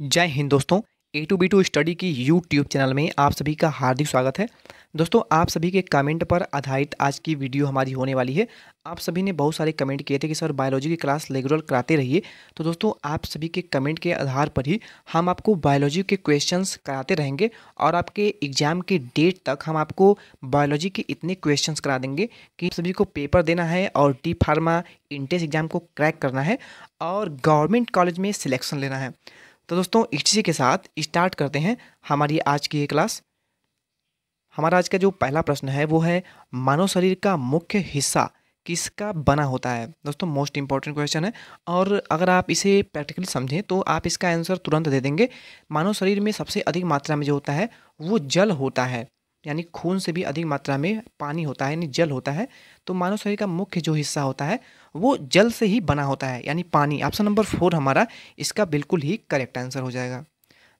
जय हिंद दोस्तों A two B two study की यूट्यूब चैनल में आप सभी का हार्दिक स्वागत है दोस्तों आप सभी के कमेंट पर आधारित आज की वीडियो हमारी होने वाली है आप सभी ने बहुत सारे कमेंट किए थे कि सर बायोलॉजी की क्लास रेगुलर कराते रहिए तो दोस्तों आप सभी के कमेंट के आधार पर ही हम आपको बायोलॉजी के क्वेश्चंस कराते रहेंगे और आपके एग्जाम के डेट तक हम आपको बायोलॉजी के इतने क्वेश्चंस करा देंगे कि सभी को पेपर देना है और डी फार्मा इंटेंस एग्जाम को क्रैक करना है और गवर्नमेंट कॉलेज में सिलेक्शन लेना है तो दोस्तों इसी के साथ स्टार्ट करते हैं हमारी आज की ये क्लास हमारा आज का जो पहला प्रश्न है वो है मानव शरीर का मुख्य हिस्सा किसका बना होता है दोस्तों मोस्ट इंपॉर्टेंट क्वेश्चन है और अगर आप इसे प्रैक्टिकली समझें तो आप इसका आंसर तुरंत दे देंगे मानव शरीर में सबसे अधिक मात्रा में जो होता है वो जल होता है यानी खून से भी अधिक मात्रा में पानी होता है यानी जल होता है तो मानव शरीर का मुख्य जो हिस्सा होता है वो जल से ही बना होता है यानी पानी ऑप्शन नंबर फोर हमारा इसका बिल्कुल ही करेक्ट आंसर हो जाएगा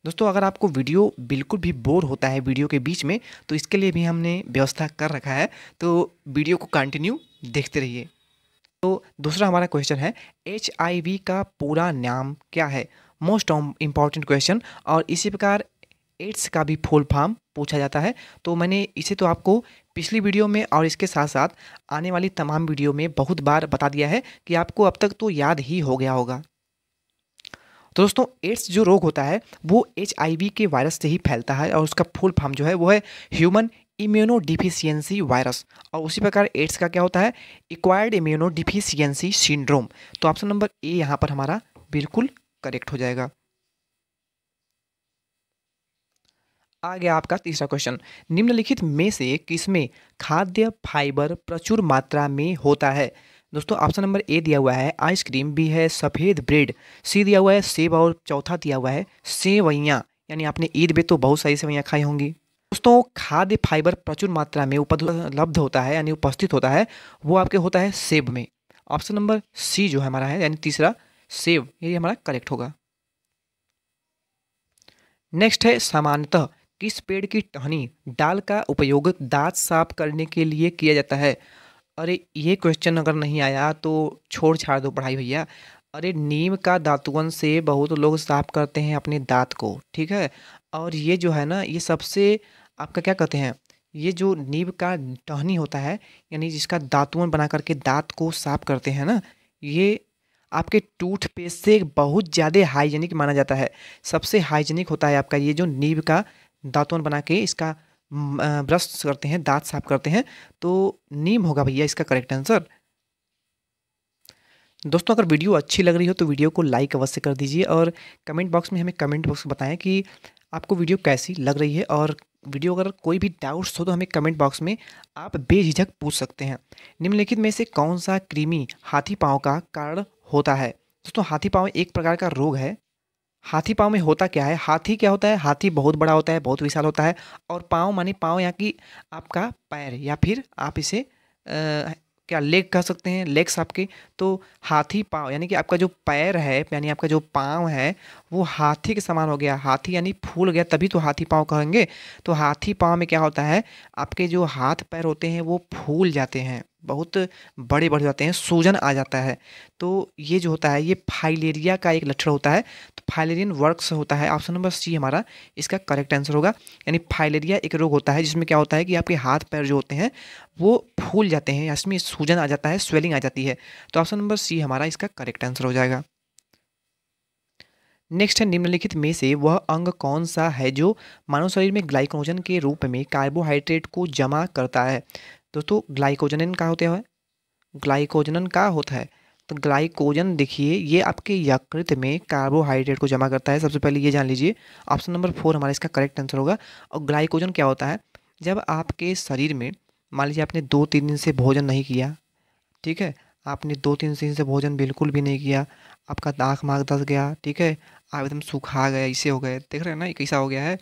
दोस्तों अगर आपको वीडियो बिल्कुल भी बोर होता है वीडियो के बीच में तो इसके लिए भी हमने व्यवस्था कर रखा है तो वीडियो को कंटिन्यू देखते रहिए तो दूसरा हमारा क्वेश्चन है एच का पूरा नाम क्या है मोस्ट इम्पॉर्टेंट क्वेश्चन और इसी प्रकार एड्स का भी फुल फॉर्म पूछा जाता है तो मैंने इसे तो आपको पिछली वीडियो में और इसके साथ साथ आने वाली तमाम वीडियो में बहुत बार बता दिया है कि आपको अब तक तो याद ही हो गया होगा तो दोस्तों एड्स जो रोग होता है वो एच के वायरस से ही फैलता है और उसका फुल फॉर्म जो है वो है ह्यूमन इम्यूनो डिफिशियंसी वायरस और उसी प्रकार एड्स का क्या होता है इक्वायर्ड इम्यूनो डिफिशियंसी सिंड्रोम तो ऑप्शन नंबर ए यहाँ पर हमारा बिल्कुल करेक्ट हो जाएगा आ गया आपका तीसरा क्वेश्चन निम्नलिखित में से किसमें खाद्य फाइबर प्रचुर मात्रा में होता है दोस्तों ऑप्शन नंबर ए दिया हुआ है आइसक्रीम बी है सफ़ेद ब्रेड सी दिया हुआ है सेब और चौथा दिया हुआ है सेवैयाँ यानी आपने ईद में तो बहुत सारी सेवैयाँ खाई होंगी दोस्तों खाद्य फाइबर प्रचुर मात्रा में उपलब्ध होता है यानी उपस्थित होता है वो आपके होता है सेब में ऑप्शन नंबर सी जो है हमारा है यानी तीसरा सेब ये हमारा करेक्ट होगा नेक्स्ट है सामान्यतः किस पेड़ की टहनी डाल का उपयोग दांत साफ करने के लिए किया जाता है अरे ये क्वेश्चन अगर नहीं आया तो छोड़ छाड़ दो पढ़ाई भैया अरे नीम का दातुवन से बहुत लोग साफ करते हैं अपने दांत को ठीक है और ये जो है ना ये सबसे आपका क्या कहते हैं ये जो नीम का टहनी होता है यानी जिसका दातुवन बना करके दांत को साफ करते हैं ना ये आपके टूथपेस्ट से बहुत ज़्यादा हाइजेनिक माना जाता है सबसे हाइजेनिक होता है आपका ये जो नीब का दातुन बना के इसका ब्रश करते हैं दांत साफ करते हैं तो नीम होगा भैया इसका करेक्ट आंसर दोस्तों अगर वीडियो अच्छी लग रही हो तो वीडियो को लाइक अवश्य कर दीजिए और कमेंट बॉक्स में हमें कमेंट बॉक्स बताएं कि आपको वीडियो कैसी लग रही है और वीडियो अगर कोई भी डाउट्स हो तो हमें कमेंट बॉक्स में आप बेझिझक पूछ सकते हैं निम्नलिखित में से कौन सा कृमि हाथी पाँव का कारण होता है दोस्तों हाथी पाँव एक प्रकार का रोग है हाथी पाँव में होता क्या है हाथी क्या होता है हाथी बहुत बड़ा होता है बहुत विशाल होता है और पाँव मानी पाँव यहाँ की आपका पैर या फिर आप इसे आ, क्या लेग कह सकते हैं लेग्स आपके तो हाथी पाँव यानी कि आपका जो पैर है यानी आपका जो पाँव है वो हाथी के समान हो गया हाथी यानी फूल गया तभी तो हाथी पाँव कहेंगे तो हाथी पाँव में क्या होता है आपके जो हाथ पैर होते हैं वो फूल जाते हैं बहुत बड़े बड़े जाते हैं सूजन आ जाता है तो ये जो होता है ये फाइलेरिया का एक लक्षण होता है तो फाइलेरियन वर्क्स होता है ऑप्शन नंबर सी हमारा इसका करेक्ट आंसर होगा यानी फाइलेरिया एक रोग होता है जिसमें क्या होता है कि आपके हाथ पैर जो होते हैं वो फूल जाते हैं इसमें सूजन आ जाता है स्वेलिंग आ जाती है तो ऑप्शन नंबर सी हमारा इसका करेक्ट आंसर हो जाएगा नेक्स्ट है निम्नलिखित में से वह अंग कौन सा है जो मानव शरीर में ग्लाइक्रोजन के रूप में कार्बोहाइड्रेट को जमा करता है दोस्तों ग्लाइकोजनन का होते हैं ग्लाइकोजनन का होता है तो ग्लाइकोजन देखिए ये आपके यकृत में कार्बोहाइड्रेट को जमा करता है सबसे पहले ये जान लीजिए ऑप्शन नंबर फोर हमारा इसका करेक्ट आंसर होगा और ग्लाइकोजन क्या होता है जब आपके शरीर में मान लीजिए आपने दो तीन दिन से भोजन नहीं किया ठीक है आपने दो तीन दिन से भोजन बिल्कुल भी नहीं किया आपका दाख माग दस गया ठीक है आप एकदम सूखा गया ऐसे हो गए देख रहे हैं ना कैसा हो गया है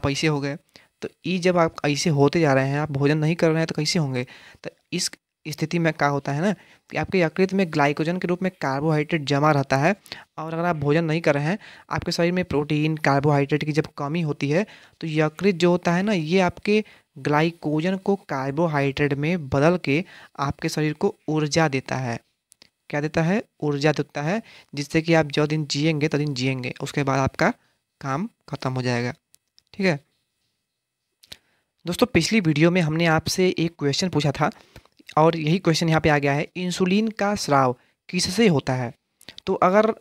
आप ऐसे हो गए तो ये जब आप ऐसे होते जा रहे हैं आप भोजन नहीं कर रहे हैं तो कैसे होंगे तो इस स्थिति में क्या होता है ना कि आपके यकृत में ग्लाइकोजन के रूप में कार्बोहाइड्रेट जमा रहता है और अगर आप भोजन नहीं कर रहे हैं आपके शरीर में प्रोटीन कार्बोहाइड्रेट की जब कमी होती है तो यकृत जो होता है ना ये आपके ग्लाइकोजन को कार्बोहाइड्रेट में बदल के आपके शरीर को ऊर्जा देता है क्या देता है ऊर्जा देता है जिससे कि आप जो दिन जियेंगे तो दिन जियेंगे उसके बाद आपका काम खत्म हो जाएगा ठीक है दोस्तों पिछली वीडियो में हमने आपसे एक क्वेश्चन पूछा था और यही क्वेश्चन यहाँ पे आ गया है इंसुलिन का स्राव किससे होता है तो अगर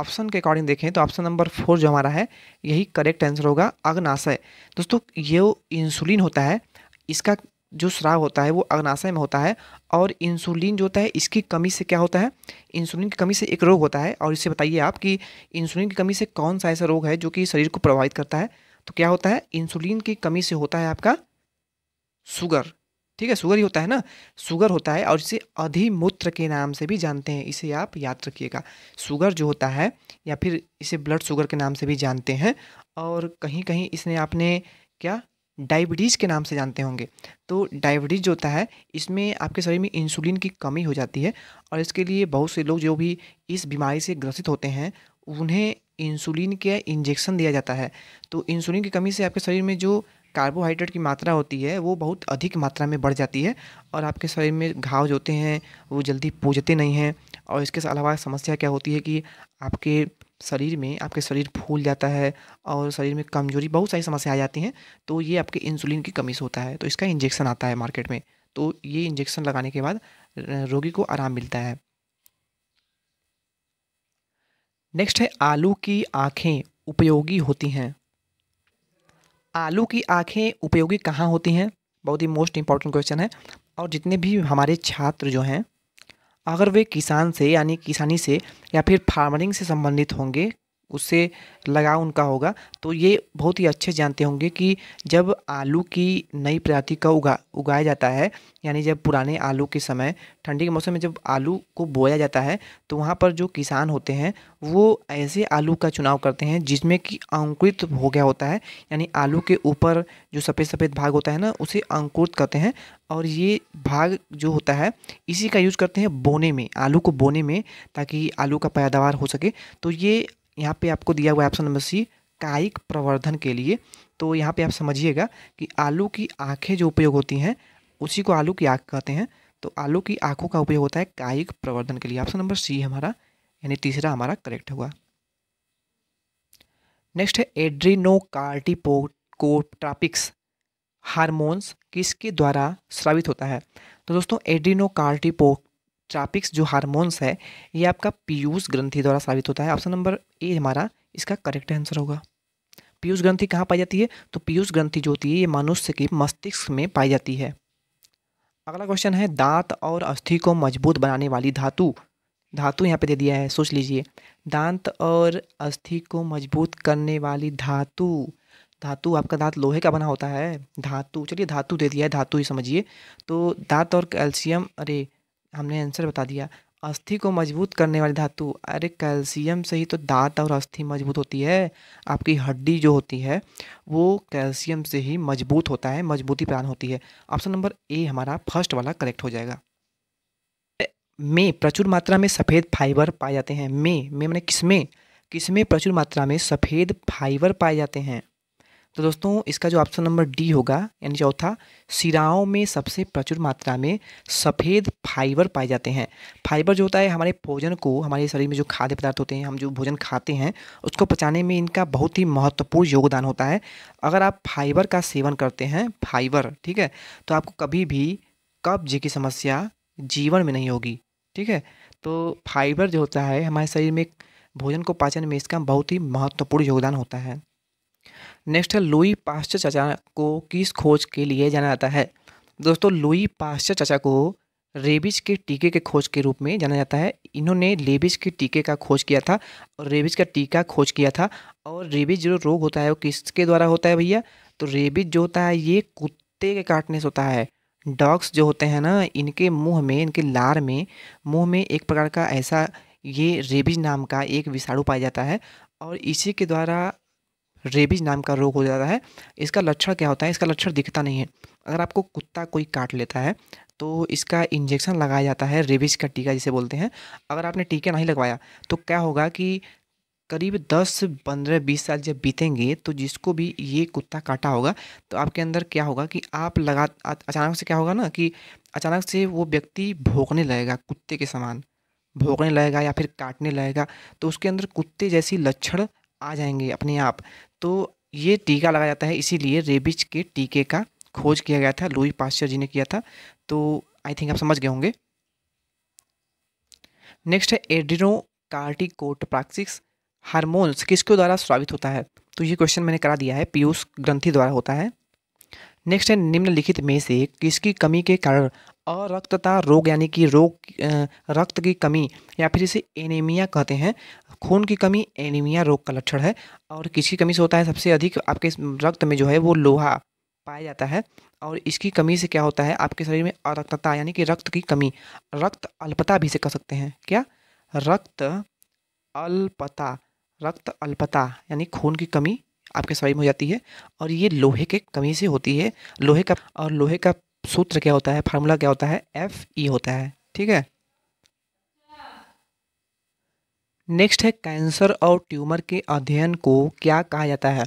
ऑप्शन के अकॉर्डिंग देखें तो ऑप्शन नंबर फोर जो हमारा है यही करेक्ट आंसर होगा अग्नाशय दोस्तों ये इंसुलिन होता है इसका जो स्राव होता है वो अग्नाशय में होता है और इंसुलिन जो होता है इसकी कमी से क्या होता है इंसुलिन की कमी से एक रोग होता है और इससे बताइए आप कि इंसुलिन की कमी से कौन सा ऐसा रोग है जो कि शरीर को प्रभावित करता है तो क्या होता है इंसुलिन की कमी से होता है आपका शुगर ठीक है शुगर ही होता है ना शुगर होता है और इसे अधिमूत्र के नाम से भी जानते हैं इसे आप याद रखिएगा शुगर जो होता है या फिर इसे ब्लड शुगर के नाम से भी जानते हैं और कहीं कहीं इसने आपने क्या डायबिटीज़ के नाम से जानते होंगे तो डायबिटीज़ जो होता है इसमें आपके शरीर में इंसुलिन की कमी हो जाती है और इसके लिए बहुत से लोग जो भी इस बीमारी से ग्रसित होते हैं उन्हें इंसुलिन के इंजेक्शन दिया जाता है तो इंसुलिन की कमी से आपके शरीर में जो कार्बोहाइड्रेट की मात्रा होती है वो बहुत अधिक मात्रा में बढ़ जाती है और आपके शरीर में घाव जो होते हैं वो जल्दी पूजते नहीं हैं और इसके अलावा समस्या क्या होती है कि आपके शरीर में आपके शरीर फूल जाता है और शरीर में कमजोरी बहुत सारी समस्या आ जाती हैं तो ये आपके इंसुलिन की कमी से होता है तो इसका इंजेक्शन आता है मार्केट में तो ये इंजेक्शन लगाने के बाद रोगी को आराम मिलता है नेक्स्ट है आलू की आँखें उपयोगी होती हैं आलू की आँखें उपयोगी कहाँ होती हैं बहुत ही मोस्ट इम्पॉर्टेंट क्वेश्चन है और जितने भी हमारे छात्र जो हैं अगर वे किसान से यानी किसानी से या फिर फार्मरिंग से संबंधित होंगे उससे लगाव उनका होगा तो ये बहुत ही अच्छे जानते होंगे कि जब आलू की नई प्रजाति का उगा उगाया जाता है यानी जब पुराने आलू के समय ठंडी के मौसम में जब आलू को बोया जाता है तो वहाँ पर जो किसान होते हैं वो ऐसे आलू का चुनाव करते हैं जिसमें कि अंकुरित हो गया होता है यानी आलू के ऊपर जो सफ़ेद सफ़ेद भाग होता है ना उसे अंकुरित करते हैं और ये भाग जो होता है इसी का यूज़ करते हैं बोने में आलू को बोने में ताकि आलू का पैदावार हो सके तो ये यहाँ पे आपको दिया हुआ है ऑप्शन नंबर सी कायिक प्रवर्धन के लिए तो यहाँ पे आप समझिएगा कि आलू की आँखें जो उपयोग होती हैं उसी को आलू की आँख कहते हैं तो आलू की आँखों का उपयोग होता है कायिक प्रवर्धन के लिए ऑप्शन नंबर सी हमारा यानी तीसरा हमारा करेक्ट हुआ नेक्स्ट है एड्रीनो कार्टिपोकोट्रापिक्स हारमोन्स किसके द्वारा स्रावित होता है तो दोस्तों एड्रीनो कार्टिपो ट्रापिक्स जो हार्मोन्स है ये आपका पीयूष ग्रंथि द्वारा साबित होता है ऑप्शन नंबर ए हमारा इसका करेक्ट आंसर होगा पीयूष ग्रंथि कहाँ पाई जाती है तो पीयूष ग्रंथि जो होती है ये मनुष्य की मस्तिष्क में पाई जाती है अगला क्वेश्चन है दांत और अस्थि को मजबूत बनाने वाली धातु धातु यहाँ पे दे दिया है सोच लीजिए दांत और अस्थि को मजबूत करने वाली धातु धातु आपका दांत लोहे का बना होता है धातु चलिए धातु दे दिया है धातु ही समझिए तो दांत और कैल्शियम अरे हमने आंसर बता दिया अस्थि को मजबूत करने वाली धातु अरे कैल्शियम से ही तो दांत और अस्थि मजबूत होती है आपकी हड्डी जो होती है वो कैल्शियम से ही मजबूत होता है मजबूती प्रदान होती है ऑप्शन नंबर ए हमारा फर्स्ट वाला करेक्ट हो जाएगा में प्रचुर मात्रा में सफ़ेद फाइबर पाए जाते हैं में में मैंने किसमें किसमें प्रचुर मात्रा में सफ़ेद फाइबर पाए जाते हैं तो दोस्तों इसका जो ऑप्शन नंबर डी होगा यानी चौथा सिराओं में सबसे प्रचुर मात्रा में सफ़ेद फाइबर पाए जाते हैं फाइबर जो होता है हमारे भोजन को हमारे शरीर में जो खाद्य पदार्थ होते हैं हम जो भोजन खाते हैं उसको पचाने में इनका बहुत ही महत्वपूर्ण योगदान होता है अगर आप फाइबर का सेवन करते हैं फाइबर ठीक है तो आपको कभी भी कब्ज की समस्या जीवन में नहीं होगी ठीक है तो फाइबर जो होता है हमारे शरीर में भोजन को पाचन में इसका बहुत ही महत्वपूर्ण योगदान होता है नेक्स्ट है लुई पाश्चर चाचा को किस खोज के लिए जाना जाता है दोस्तों लुई पाश्चर चाचा को रेबिज के टीके के खोज के रूप में जाना जाता है इन्होंने रेबिज के टीके का खोज किया था और रेबिज का टीका खोज किया था और रेबिज जो रोग होता है वो किसके द्वारा होता है भैया तो रेबिज जो होता है ये कुत्ते के काटने से होता है डॉग्स जो होते हैं ना इनके मुंह में इनके लार में मुंह में एक प्रकार का ऐसा ये रेबिज नाम का एक विषाणु पाया जाता है और इसी के द्वारा रेबीज नाम का रोग हो जाता है इसका लक्षण क्या होता है इसका लक्षण दिखता नहीं है अगर आपको कुत्ता कोई काट लेता है तो इसका इंजेक्शन लगाया जाता है रेबीज का टीका जिसे बोलते हैं अगर आपने टीका नहीं लगवाया तो क्या होगा कि करीब दस पंद्रह बीस साल जब बीतेंगे तो जिसको भी ये कुत्ता काटा होगा तो आपके अंदर क्या होगा कि आप लगा अचानक से क्या होगा ना कि अचानक से वो व्यक्ति भोंकने लगेगा कुत्ते के समान भोंकने लगेगा या फिर काटने लगेगा तो उसके अंदर कुत्ते जैसी लक्षण आ जाएंगे अपने आप तो ये टीका लगाया जाता है इसीलिए रेबिज के टीके का खोज किया गया था लुई पास्चर जी ने किया था तो आई थिंक आप समझ गए होंगे नेक्स्ट है एडिनो कार्टिकोटप्राक्सिक्स हार्मोन्स किसके द्वारा स्रावित होता है तो ये क्वेश्चन मैंने करा दिया है पीयूष ग्रंथि द्वारा होता है नेक्स्ट है निम्नलिखित में से किसकी कमी के कारण अरक्तता रोग यानी कि रोग रक्त की कमी या फिर इसे एनीमिया कहते हैं खून की कमी एनीमिया रोग का लक्षण है और किसकी कमी से होता है सबसे अधिक आपके रक्त में जो है वो लोहा पाया जाता है और इसकी कमी से क्या होता है आपके शरीर में अरक्तता यानी कि रक्त की कमी रक्त अल्पता भी से कह सकते हैं क्या रक्त अल्पता रक्त अल्पता यानी खून की कमी आपके शरीर में हो जाती है और ये लोहे के कमी से होती है लोहे का और लोहे का सूत्र क्या होता है फार्मूला क्या होता है एफ ई e होता है ठीक है नेक्स्ट है कैंसर और ट्यूमर के अध्ययन को क्या कहा जाता है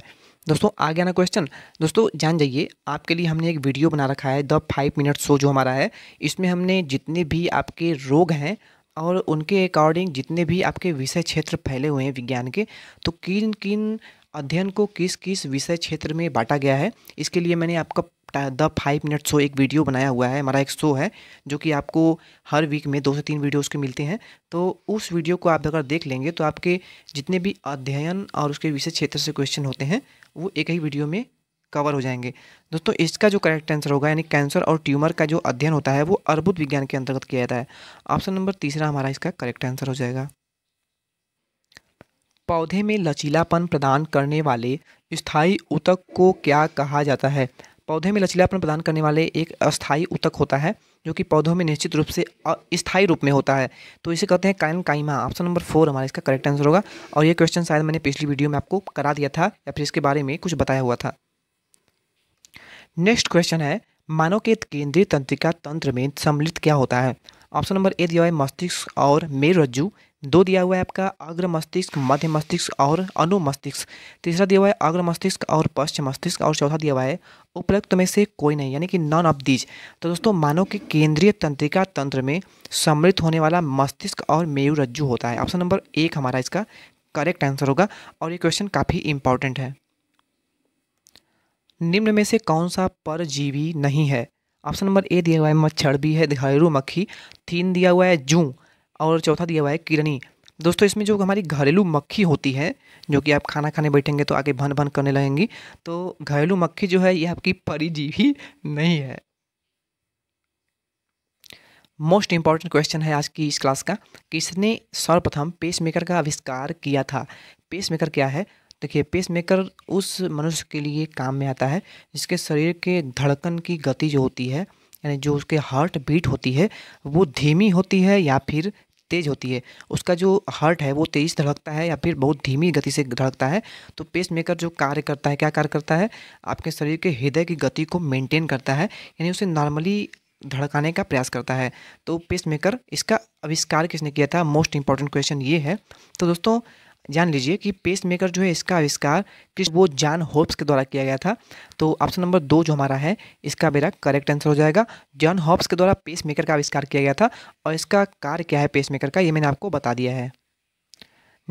दोस्तों आ गया ना क्वेश्चन दोस्तों जान जाइए आपके लिए हमने एक वीडियो बना रखा है द फाइव मिनट शो जो हमारा है इसमें हमने जितने भी आपके रोग हैं और उनके अकॉर्डिंग जितने भी आपके विषय क्षेत्र फैले हुए हैं विज्ञान के तो किन किन अध्ययन को किस किस विषय क्षेत्र में बांटा गया है इसके लिए मैंने आपका द फाइव मिनट शो एक वीडियो बनाया हुआ है हमारा एक शो है जो कि आपको हर वीक में दो से तीन वीडियो उसके मिलते हैं तो उस वीडियो को आप अगर देख लेंगे तो आपके जितने भी अध्ययन और उसके विषय क्षेत्र से क्वेश्चन होते हैं वो एक ही वीडियो में कवर हो जाएंगे दोस्तों इसका जो करेक्ट आंसर होगा यानी कैंसर और ट्यूमर का जो अध्ययन होता है वो अर्बुद विज्ञान के अंतर्गत किया जाता है ऑप्शन नंबर तीसरा हमारा इसका करेक्ट आंसर हो जाएगा पौधे में लचीलापन प्रदान करने वाले स्थायी उतक को क्या कहा जाता है पौधे में लचीलापन प्रदान करने वाले एक अस्थायी उतक होता है जो कि पौधों में निश्चित रूप से अस्थायी रूप में होता है तो इसे कहते हैं कायन काइमा ऑप्शन नंबर फोर हमारा इसका करेक्ट आंसर होगा और ये क्वेश्चन शायद मैंने पिछली वीडियो में आपको करा दिया था या फिर इसके बारे में कुछ बताया हुआ था नेक्स्ट क्वेश्चन है मानव के केंद्रीय तंत्रिका तंत्र में सम्मिलित क्या होता है ऑप्शन नंबर ए दिया है मस्तिष्क और मेरज्जु दो दिया हुआ है आपका अग्र मस्तिष्क मध्य मस्तिष्क और अनु मस्तिष्क तीसरा दिया हुआ है अग्र मस्तिष्क और पश्चिम मस्तिष्क और चौथा दिया हुआ है उपलब्ध में से कोई नहीं यानी कि नॉन ऑफ दीज तो दोस्तों मानव के केंद्रीय तंत्रिका तंत्र में सम्मिलित होने वाला मस्तिष्क और मेयू रज्जु होता है ऑप्शन नंबर एक हमारा इसका करेक्ट आंसर होगा और ये क्वेश्चन काफ़ी इंपॉर्टेंट है निम्न में से कौन सा परजीवी नहीं है ऑप्शन नंबर ए दिया हुआ है मच्छर भी है घरेलू मक्खी तीन दिया हुआ है जू और चौथा दिया हुआ है किरणी दोस्तों इसमें जो हमारी घरेलू मक्खी होती है जो कि आप खाना खाने बैठेंगे तो आगे भन भन करने लगेंगी तो घरेलू मक्खी जो है ये आपकी परिजीवी नहीं है मोस्ट इम्पॉर्टेंट क्वेश्चन है आज की इस क्लास का किसने सर्वप्रथम पेसमेकर का आविष्कार किया था पेसमेकर क्या है देखिए पेसमेकर उस मनुष्य के लिए काम में आता है जिसके शरीर के धड़कन की गति जो होती है यानी जो उसके हार्ट बीट होती है वो धीमी होती है या फिर तेज़ होती है उसका जो हार्ट है वो तेज़ धड़कता है या फिर बहुत धीमी गति से धड़कता है तो पेस मेकर जो कार्य करता है क्या कार्य करता है आपके शरीर के हृदय की गति को मेंटेन करता है यानी उसे नॉर्मली धड़काने का प्रयास करता है तो पेस मेकर इसका आविष्कार किसने किया था मोस्ट इंपॉर्टेंट क्वेश्चन ये है तो दोस्तों जान लीजिए कि पेस्ट मेकर जो है इसका आविष्कार किस वो जान होप्स के द्वारा किया गया था तो ऑप्शन नंबर दो जो हमारा है इसका मेरा करेक्ट आंसर हो जाएगा जॉन होप्स के द्वारा पेस मेकर का आविष्कार किया गया था और इसका कार्य क्या है पेस मेकर का ये मैंने आपको बता दिया है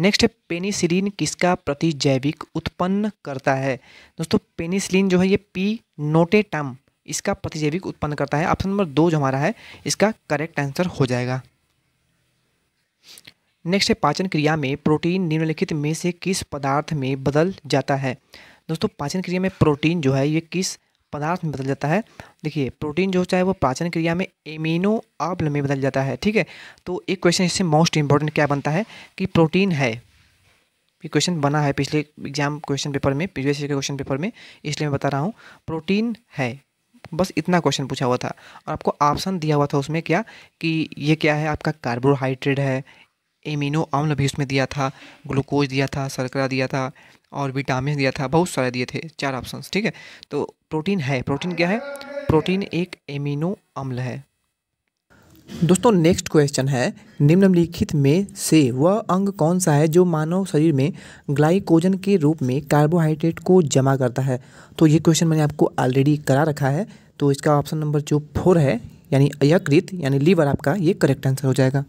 नेक्स्ट है पेनीसिलिन किसका प्रतिजैविक उत्पन्न करता है दोस्तों पेनीसिलिन जो है ये पी नोटेटम इसका प्रतिजैविक उत्पन्न करता है ऑप्शन नंबर दो जो हमारा है इसका करेक्ट आंसर हो जाएगा नेक्स्ट है पाचन क्रिया में प्रोटीन निम्नलिखित में से किस पदार्थ में बदल जाता है दोस्तों पाचन क्रिया में प्रोटीन जो है ये किस पदार्थ में बदल जाता है देखिए प्रोटीन जो होता है वो पाचन क्रिया में एमिनो अम्ल में बदल जाता है ठीक है तो एक क्वेश्चन इससे मोस्ट इंपॉर्टेंट क्या बनता है कि प्रोटीन है ये क्वेश्चन बना है पिछले एग्जाम क्वेश्चन पेपर में प्रीवियस ईयर के क्वेश्चन पेपर में इसलिए मैं बता रहा हूँ प्रोटीन है बस इतना क्वेश्चन पूछा हुआ था और आपको ऑप्शन दिया हुआ था उसमें क्या कि ये क्या है आपका कार्बोहाइड्रेट है एमिनो अम्ल भी उसमें दिया था ग्लूकोज दिया था सरकरा दिया था और विटामिन दिया था बहुत सारे दिए थे चार ऑप्शन ठीक है तो प्रोटीन है प्रोटीन क्या है प्रोटीन एक एमिनो अम्ल है दोस्तों नेक्स्ट क्वेश्चन है निम्नलिखित में से वह अंग कौन सा है जो मानव शरीर में ग्लाइकोजन के रूप में कार्बोहाइड्रेट को जमा करता है तो ये क्वेश्चन मैंने आपको ऑलरेडी करा रखा है तो इसका ऑप्शन नंबर जो फोर है यानी अयकृत यानी लीवर आपका ये करेक्ट आंसर हो जाएगा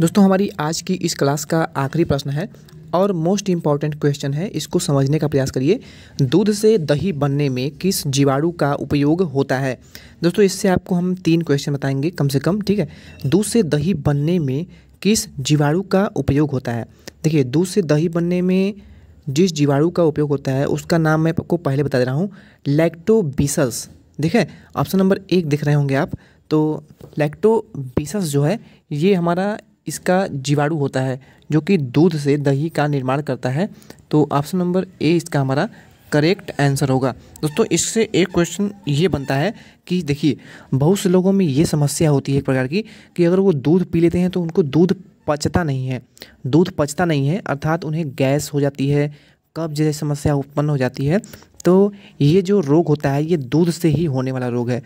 दोस्तों हमारी आज की इस क्लास का आखिरी प्रश्न है और मोस्ट इम्पॉर्टेंट क्वेश्चन है इसको समझने का प्रयास करिए दूध से दही बनने में किस जीवाणु का उपयोग होता है दोस्तों इससे आपको हम तीन क्वेश्चन बताएंगे कम से कम ठीक है दूध से दही बनने में किस जीवाणु का उपयोग होता है देखिए दूध से दही बनने में जिस जीवाणु का उपयोग होता है उसका नाम मैं आपको पहले बता दे रहा हूँ लैक्टोबिसस देखें ऑप्शन नंबर एक दिख रहे होंगे आप तो लैक्टोबिसस जो है ये हमारा इसका जीवाणु होता है जो कि दूध से दही का निर्माण करता है तो ऑप्शन नंबर ए इसका हमारा करेक्ट आंसर होगा दोस्तों इससे एक क्वेश्चन ये बनता है कि देखिए बहुत से लोगों में ये समस्या होती है एक प्रकार की कि अगर वो दूध पी लेते हैं तो उनको दूध पचता नहीं है दूध पचता नहीं है अर्थात उन्हें गैस हो जाती है कब जैसी समस्या उत्पन्न हो जाती है तो ये जो रोग होता है ये दूध से ही होने वाला रोग है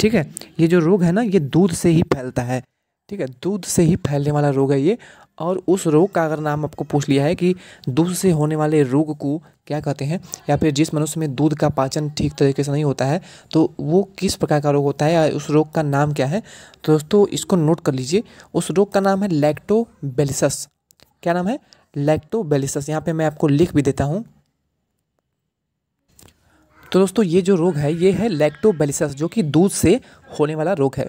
ठीक है ये जो रोग है ना ये दूध से ही फैलता है ठीक है दूध से ही फैलने वाला रोग है ये और उस रोग का अगर नाम आपको पूछ लिया है कि दूध से होने वाले रोग को क्या कहते हैं या फिर जिस मनुष्य में दूध का पाचन ठीक तरीके से नहीं होता है तो वो किस प्रकार का रोग होता है या उस रोग का नाम क्या है तो दोस्तों इसको नोट कर लीजिए उस रोग का नाम है लैक्टोबेलिसस क्या नाम है लैक्टोबेलिसस यहाँ पर मैं आपको लिख भी देता हूँ तो दोस्तों ये जो रोग है ये है लैक्टोबेलिसस जो कि दूध से होने वाला रोग है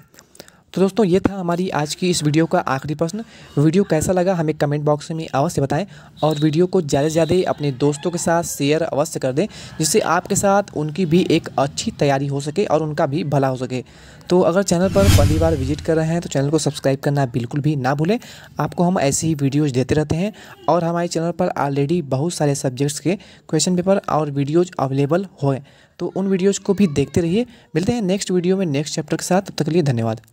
तो दोस्तों ये था हमारी आज की इस वीडियो का आखिरी प्रश्न वीडियो कैसा लगा हमें कमेंट बॉक्स में अवश्य बताएं और वीडियो को ज़्यादा से ज़्यादा अपने दोस्तों के साथ शेयर अवश्य कर दें जिससे आपके साथ उनकी भी एक अच्छी तैयारी हो सके और उनका भी भला हो सके तो अगर चैनल पर पहली बार विजिट कर रहे हैं तो चैनल को सब्सक्राइब करना बिल्कुल भी ना भूलें आपको हम ऐसे ही वीडियोज़ देते रहते हैं और हमारे चैनल पर ऑलरेडी बहुत सारे सब्जेक्ट्स के क्वेश्चन पेपर और वीडियोज़ अवेलेबल होए तो उन वीडियोज़ को भी देखते रहिए मिलते हैं नेक्स्ट वीडियो में नेक्स्ट चैप्टर के साथ तब तक के लिए धन्यवाद